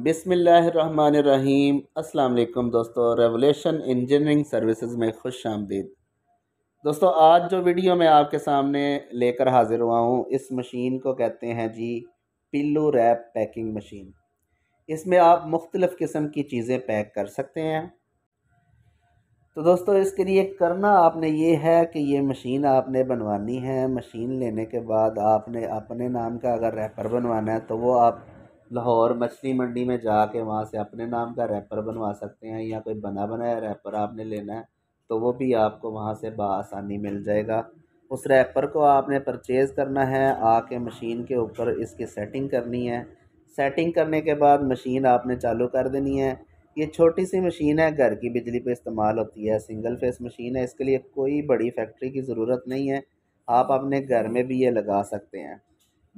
बिसमीम अल्लाम दोस्तों रेवोल्यूशन इंजीनियरिंग सर्विसेज में खुश आमदीद दोस्तों आज जो वीडियो मैं आपके सामने लेकर हाज़िर हुआ हूँ इस मशीन को कहते हैं जी पिल्लू रैप पैकिंग मशीन इसमें आप मुख्तलफ़ किस्म की चीज़ें पैक कर सकते हैं तो दोस्तों इसके लिए करना आपने ये है कि ये मशीन आपने बनवानी है मशीन लेने के बाद आपने अपने नाम का अगर रैपर बनवाना है तो वो आप लाहौर मछली मंडी में जाके वहाँ से अपने नाम का रैपर बनवा सकते हैं या कोई बना बनाया रैपर आपने लेना है तो वो भी आपको वहाँ से बसानी मिल जाएगा उस रैपर को आपने परचेज़ करना है आके मशीन के ऊपर इसकी सेटिंग करनी है सेटिंग करने के बाद मशीन आपने चालू कर देनी है ये छोटी सी मशीन है घर की बिजली पे इस्तेमाल होती है सिंगल फेस मशीन है इसके लिए कोई बड़ी फैक्ट्री की ज़रूरत नहीं है आप अपने घर में भी ये लगा सकते हैं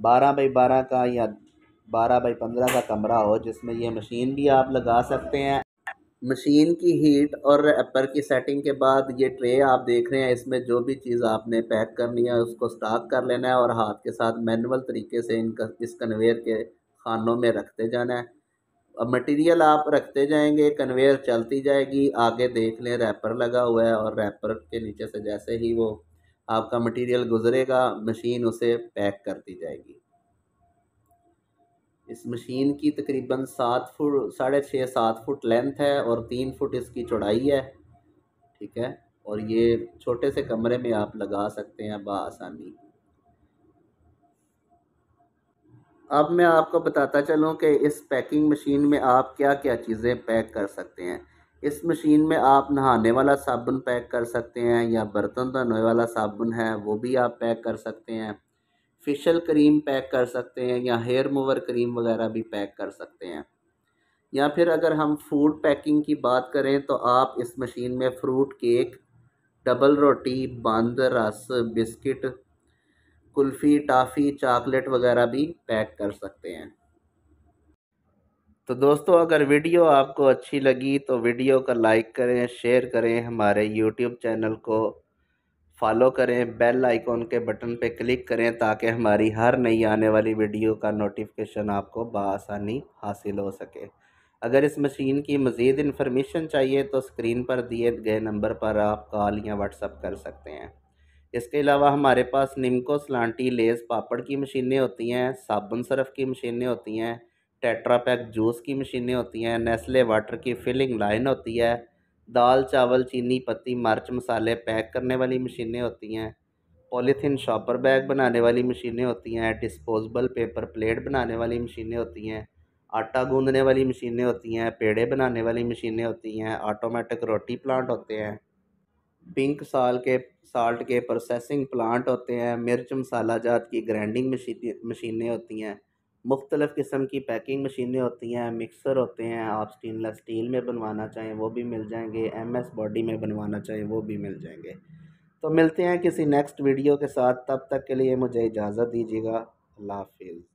बारह बाई बारह का या बारह बाई पंद्रह का कमरा हो जिसमें यह मशीन भी आप लगा सकते हैं मशीन की हीट और अपर की सेटिंग के बाद ये ट्रे आप देख रहे हैं इसमें जो भी चीज़ आपने पैक करनी है उसको स्टॉक कर लेना है और हाथ के साथ मैनुअल तरीके से इनका इस कन्वेयर के खानों में रखते जाना है अब मटेरियल आप रखते जाएंगे कन्वेयर चलती जाएगी आगे देख लें रैपर लगा हुआ है और रैपर के नीचे से जैसे ही वो आपका मटेरियल गुजरेगा मशीन उसे पैक करती जाएगी इस मशीन की तकरीबन सात फुट साढ़े छः सात फुट लेंथ है और तीन फुट इसकी चौड़ाई है ठीक है और ये छोटे से कमरे में आप लगा सकते हैं बसानी अब मैं आपको बताता चलूँ कि इस पैकिंग मशीन में आप क्या क्या चीज़ें पैक कर सकते हैं इस मशीन में आप नहाने वाला साबुन पैक कर सकते हैं या बर्तन धोने वाला साबुन है वो भी आप पैक कर सकते हैं फेशियल क्रीम पैक कर सकते हैं या हेयर मूवर क्रीम वगैरह भी पैक कर सकते हैं या फिर अगर हम फूड पैकिंग की बात करें तो आप इस मशीन में फ्रूट केक डबल रोटी बंद रस बिस्किट कुल्फ़ी टाफ़ी चॉकलेट वगैरह भी पैक कर सकते हैं तो दोस्तों अगर वीडियो आपको अच्छी लगी तो वीडियो का लाइक करें शेयर करें हमारे यूट्यूब चैनल को फॉलो करें बेल आइकॉन के बटन पर क्लिक करें ताकि हमारी हर नई आने वाली वीडियो का नोटिफिकेशन आपको बसानी हासिल हो सके अगर इस मशीन की मज़ीद इन्फॉर्मेशन चाहिए तो स्क्रीन पर दिए गए नंबर पर आप कॉल या व्हाट्सअप कर सकते हैं इसके अलावा हमारे पास निमको सलांटी लेस पापड़ की मशीनें होती हैं साबुन सरफ की मशीनें होती हैं टेट्रापैक जूस की मशीनें होती हैं नेस्ले वाटर की फिलिंग लाइन होती है दाल चावल चीनी पत्ती मर्च मसाले पैक करने वाली मशीनें होती हैं पॉलीथीन शॉपर बैग बनाने वाली मशीनें होती हैं डिस्पोजेबल पेपर प्लेट बनाने वाली मशीनें होती हैं आटा गूंदने वाली मशीनें होती हैं पेड़े बनाने वाली मशीनें होती हैं ऑटोमेटिक रोटी प्लांट होते हैं पिंक साल के साल्ट के प्रोसेसिंग प्लांट होते हैं मिर्च मसाला जात की ग्राइंडिंग मशीनें होती हैं मुख्तलिफ़ किस्म की पैकिंग मशीनें होती हैं मिक्सर होते हैं आप स्टेनलेस स्टील में बनवाना चाहें वो भी मिल जाएंगे एम एस बॉडी में बनवाना चाहें वो भी मिल जाएंगे तो मिलते हैं किसी नेक्स्ट वीडियो के साथ तब तक के लिए मुझे इजाज़त दीजिएगा अल्लाह हाफिज़